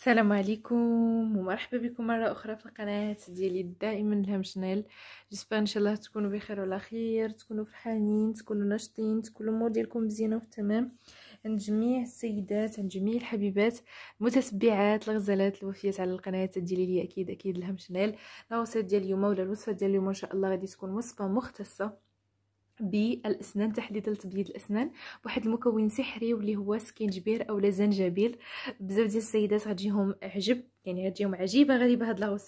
السلام عليكم ومرحبا بكم مرة أخرى في القناة ديالي دائما الهام شنال جسبا إن شاء الله تكونوا بخير وعلى خير تكونوا فرحانين تكونوا ناشطين تكونوا الأمور ديالكم مزيانة وفي تمام عند جميع السيدات عند جميع الحبيبات المتتبعات الغزالات الوفيات على القناة ديالي لي أكيد أكيد الهام شنال الوصفة ديال اليوم ولا الوصفة ديال اليوم إن شاء الله غادي تكون وصفة مختصة بالاسنان تحديدا لتبييض الاسنان واحد المكون سحري واللي هو سكينجبير اولا زنجبيل بزاف ديال السيدات غتجيهم عجب يعني غتجيهم عجيبه غريبه هاد لا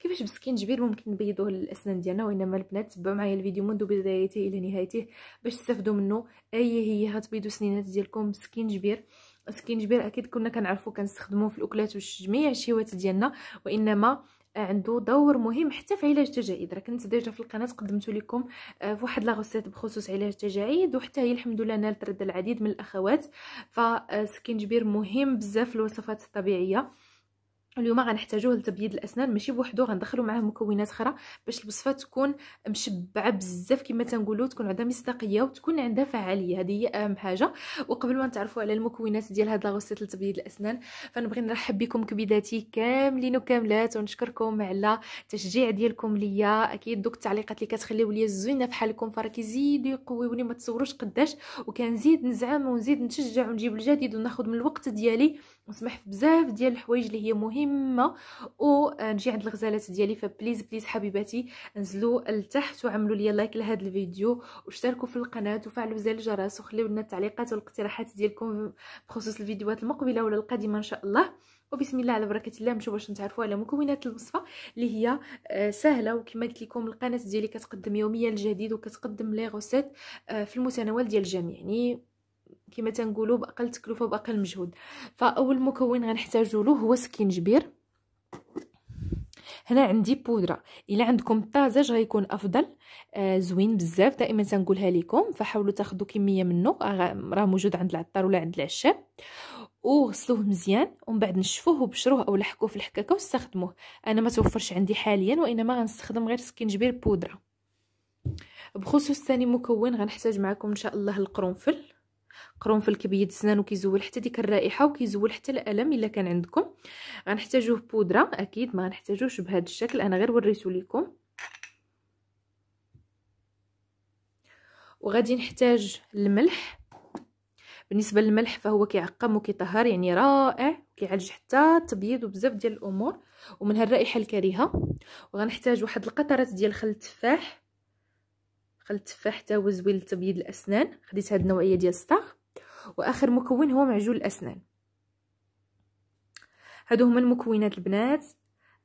كيفاش بسكينجبير ممكن نبيضوا الاسنان ديالنا وانما البنات تبعوا معايا الفيديو منذ بدايته الى نهايته باش تستافدوا منه اي هي غتبيضوا سنينات ديالكم بسكينجبير سكينجبير اكيد كنا كنعرفو كنستخدموه في الاكلات وجميع الشهوات ديالنا وانما عنده دور مهم حتى في علاج التجاعيد راه كنت ديجا في القناه قدمت لكم آه، واحد لا بخصوص علاج التجاعيد وحتى هي الحمد لله نالت رد العديد من الاخوات فالسكنجبير آه، مهم بزاف في الوصفات الطبيعيه اليوم غنحتاجوه لتبييض الاسنان ماشي بوحدو غندخلو معاه مكونات اخرى باش الوصفه تكون مشبعه بزاف كما تنقولوا تكون عندها مصداقيه وتكون عندها فعاليه هذه هي اهم حاجه وقبل ما نتعرفوا على المكونات ديال هاد لاغوسيت لتبييض الاسنان فنبغي نرحب بكم كبداتي كاملين وكاملات ونشكركم على التشجيع ديالكم ليا اكيد دوك التعليقات اللي كتخليو ليا زوينه فحالكم فرا كيزيدوا يقويوني ما تصوروش قداش وكنزيد نزعم ونزيد نشجع ونجيب الجديد وناخذ من الوقت ديالي نسمح بزاف ديال الحوايج اللي هي مهمه ونجي عند الغزالات ديالي فبليز بليز حبيباتي نزلوا لتحت وعملوا لي لايك لهذا الفيديو واشتركوا في القناه وفعلوا زر الجرس وخليو لنا التعليقات والاقتراحات ديالكم بخصوص الفيديوهات المقبله ولا القادمه ان شاء الله وبسم الله على بركه الله نمشيو باش نتعرفوا على مكونات الوصفه اللي هي آه، سهله وكما قلت لكم القناه ديالي كتقدم يوميا الجديد وكتقدم لي غوسيت آه، في المتناول ديال الجميع يعني كما تنقولوا باقل تكلفه باقل مجهود فاول مكون غنحتاجو له هو سكينجبير هنا عندي بودرة الا عندكم طازج غيكون افضل آه زوين بزاف دائما تنقولها لكم فحاولوا تاخذوا كميه منه آه، راه موجود عند العطار ولا عند العشاب وغسلوه مزيان ومن بعد نشفوه وبشروه او لحكوه في الحكاكه واستخدموه انا ما توفرش عندي حاليا وانما غنستخدم غير سكينجبير بودره بخصوص ثاني مكون غنحتاج معكم ان شاء الله القرنفل قرنفل الكبيد سنان وكيزول حتى ديك الرائحه وكيزول حتى الالم الا كان عندكم غنحتاجوه بودره اكيد ما غنحتاجوش بهذا الشكل انا غير وريته لكم وغادي نحتاج الملح بالنسبه للملح فهو كيعقم وكيطهر يعني رائع كيعالج حتى التبييض وبزاف ديال الامور ومن هالرائحه الكريهه وغنحتاج واحد القطرات ديال خل التفاح خلي التفاح حتى هو زوين لتبييض الاسنان خديت هاد النوعيه ديال ستار واخر مكون هو معجون الاسنان هادو هما المكونات البنات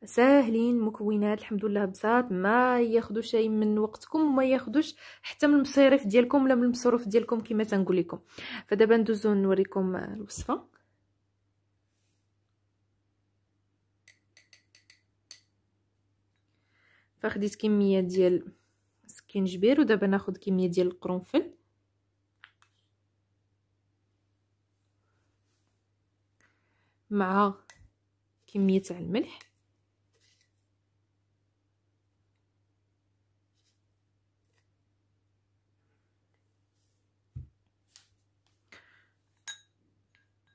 ساهلين مكونات الحمد لله بساط ما ياخذوا شيء من وقتكم وما ياخذوش حتى من المصاريف ديالكم ولا من المصروف ديالكم كما تنقول لكم فدابا ندوزو نوريكم الوصفه فخديت كميه ديال كنجبير ودابا ناخذ كميه ديال القرنفل مع كميه تاع الملح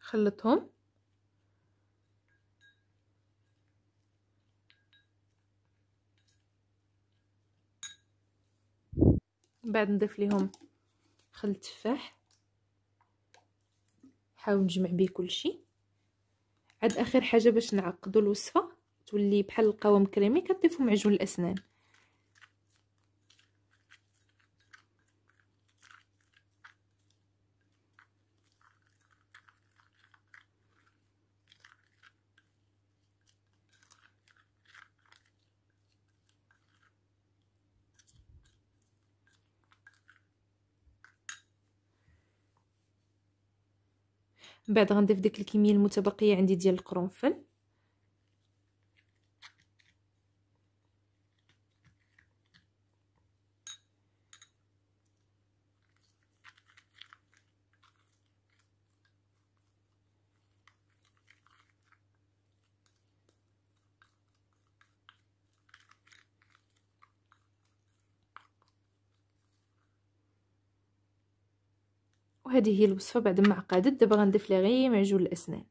خلطهم بعد نضيف ليهم خل التفاح نحاول نجمع به كلشي عاد اخر حاجه باش نعقدوا الوصفه تولي بحال القوام كريمي كنضيفوا معجون الاسنان من بعد غنضيف ديك الكميه المتبقيه عندي ديال القرنفل وهذه هي الوصفه بعد ما عقدت دابا غنضيف لي غير معجون الاسنان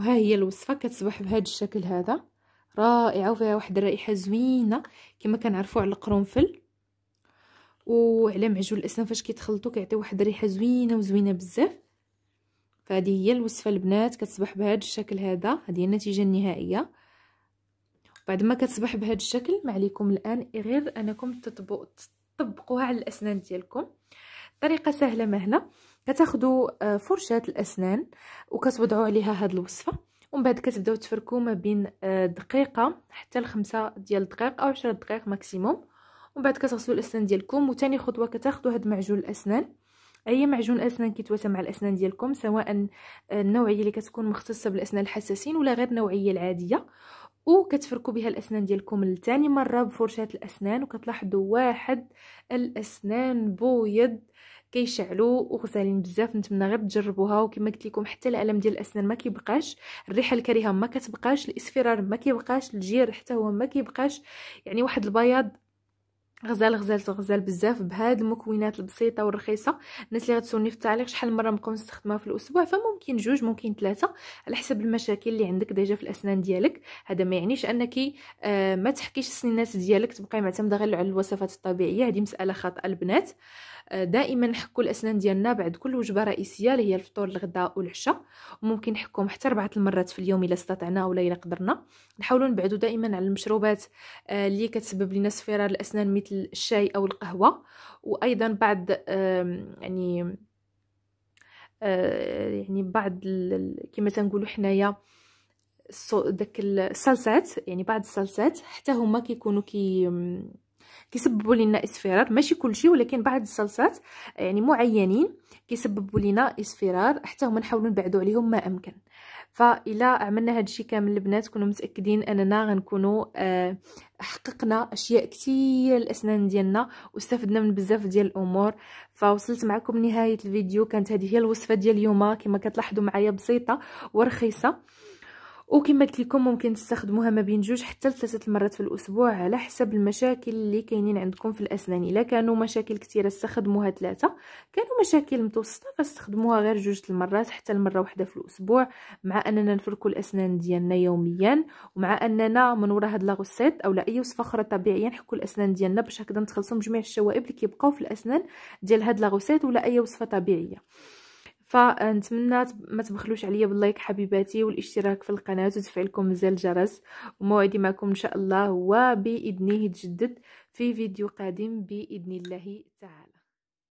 وها هي الوصفه كتصبح بهذا الشكل هذا رائعه وفيها واحد الرائحه زوينه كما كنعرفوا على القرنفل وعلى معجون الاسنان فاش كيتخلطوا كيعطيو واحد الريحه زوينه وزوينه بزاف فهذه هي الوصفه البنات كتصبح بهذا الشكل هذا هذه النتيجه النهائيه بعد ما كتصبح بهذا الشكل ما عليكم الان غير انكم تطبقوها على الاسنان ديالكم طريقه سهله مهله كتاخذوا آه، فرشاه الاسنان وكتوضعوا عليها هاد الوصفه ومن بعد كتبداو تفركوا ما بين آه، دقيقه حتى لخمسة ديال الدقائق او عشرة دقائق ماكسيموم ومن بعد كتغسلوا الاسنان ديالكم وثاني خطوه كتاخذوا هاد معجون الاسنان اي معجون اسنان كيتواتى مع الاسنان ديالكم سواء آه، النوعيه اللي كتكون مختصه بالاسنان الحساسين ولا غير النوعيه العاديه وكتفركوا بها الاسنان ديالكم لتاني مره بفرشاه الاسنان وكتلاحظوا واحد الاسنان بويض كيشعلوا وغزالين بزاف نتمنى غير تجربوها وكما قلت لكم حتى الالم ديال الاسنان ما كيبقاش الريحه الكريهه ما كتبقاش الاسفرار ما كيبقاش الجير حتى هو ما كيبقاش يعني واحد البياض غزال غزال غزال بزاف بهاد المكونات البسيطه والرخيصه الناس اللي غتسولني في التعليق شحال مره نبقاو نستخدمها في الاسبوع فممكن جوج ممكن ثلاثه على حسب المشاكل اللي عندك ديجا في الاسنان ديالك هذا ما يعنيش انك آه ما تحكيش السنينات ديالك تبقاي معتمده غير على الوصفات الطبيعيه هذه مساله خاطئه البنات آه دائما نحكوا الاسنان ديالنا بعد كل وجبه رئيسيه اللي هي الفطور الغداء والعشاء وممكن نحكوهم حتى اربعه المرات في اليوم الا استطعنا ولا الا قدرنا نحاولوا نبعدوا دائما على المشروبات آه، اللي كتسبب لنا اصفرار الاسنان مثل الشاي او القهوه وايضا بعض يعني آه، يعني بعض كما تنقولوا حنايا داك الصلصات يعني بعض الصلصات حتى هما كيكونوا كي كيسببوا لنا اصفرار ماشي كلشي ولكن بعض الصلصات آه، يعني معينين كيسببوا لنا اصفرار حتى هما نحاولوا نبعدوا عليهم ما امكن فإلا عملنا هذا الشيء كامل البنات كونوا متاكدين اننا غنكونوا آه حققنا اشياء كثيره للاسنان ديالنا واستفدنا من بزاف ديال الامور فوصلت معكم لنهايه الفيديو كانت هذه هي الوصفه ديال اليوم كما كتلاحظوا معايا بسيطه ورخيصه وكما قلت لكم ممكن تستخدموها ما بين جوج حتى لثلاثه المرات في الاسبوع على حسب المشاكل اللي كاينين عندكم في الاسنان الا كانوا مشاكل كثيره استخدموها ثلاثه كانوا مشاكل متوسطه فاستخدموها غير جوج المرات حتى المره واحده في الاسبوع مع اننا نفركوا الاسنان ديالنا يوميا ومع اننا من وراء هاد لاغوسيت اولا اي وصفه اخرى طبيعيه نحكوا الاسنان ديالنا باش هكذا نتخلصوا من جميع الشوائب اللي كيبقاو في الاسنان ديال هاد لاغوسيت ولا اي وصفه طبيعيه فنتمنى ما تبخلوش عليا باللايك حبيباتي والاشتراك في القناه وتفعيلكم زر الجرس وموعدي معكم ان شاء الله وباذنه يتجدد في فيديو قادم باذن الله تعالى